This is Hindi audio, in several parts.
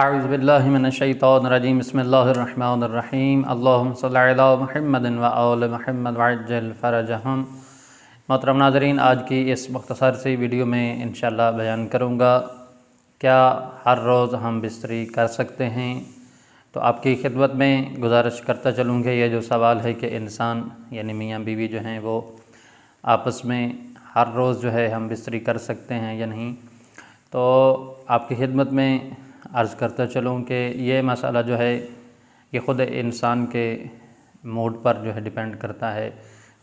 आउज़बिल्लिमिनशैतरजीम बसमीम वल महमद मोहतरम नाजरीन आज की इस मख्तसर सी वीडियो में इन बयान करूँगा क्या हर रोज़ हम बिस्तरी कर सकते हैं तो आपकी खिदमत में गुजारिश करता चलूँगे यह जो सवाल है कि इंसान यानी मियाँ बीवी जो हैं वो आपस में हर रोज़ जो है हम बिस्तरी कर सकते हैं या नहीं तो आपकी खिदमत में अर्ज़ करता चलूँ कि ये मसाला जो है ये ख़ुद इंसान के मूड पर जो है डिपेंड करता है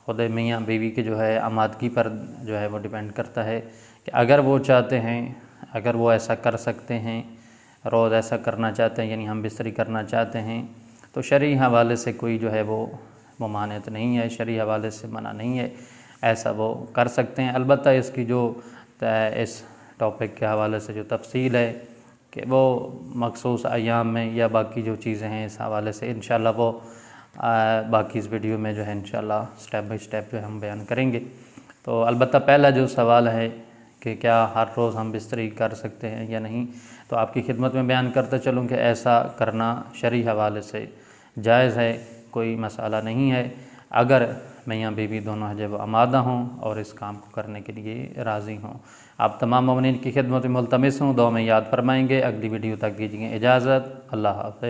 ख़ुद मियाँ बीवी के जो है आमादगी पर जो है वो डिपेंड करता है कि अगर वो चाहते हैं अगर वो ऐसा कर सकते हैं रोज़ ऐसा करना चाहते हैं यानी हम बिस्तरी करना चाहते हैं तो शरी हवाले से कोई जो है वो ममानत नहीं है शरी हवाले से मना नहीं है ऐसा वो कर सकते हैं अलबत्त इसकी जो इस टॉपिक के हवाले से जो तफसील है कि वो मखसूस अयाम में या बाकी जो चीज़ें हैं इस हवाले से इन वो बाकी इस वीडियो में जो है इन स्टेप बाई स्टेप जो है हम बयान करेंगे तो अलबत् पहला जो सवाल है कि क्या हर रोज़ हम बिस्तरी कर सकते हैं या नहीं तो आपकी खिदमत में बयान करता चलूँ कि ऐसा करना शरी हवाले से जायज़ है कोई मसाला नहीं है अगर मियाँ बीवी दोनों जब आमादा हों और इस काम को करने के लिए राज़ी हों आप तमाम ममिन की खिदमत में मुलतमस हूँ दो में याद फरमाएँगे अगली वीडियो तक दीजिए इजाज़त अल्लाह हाफ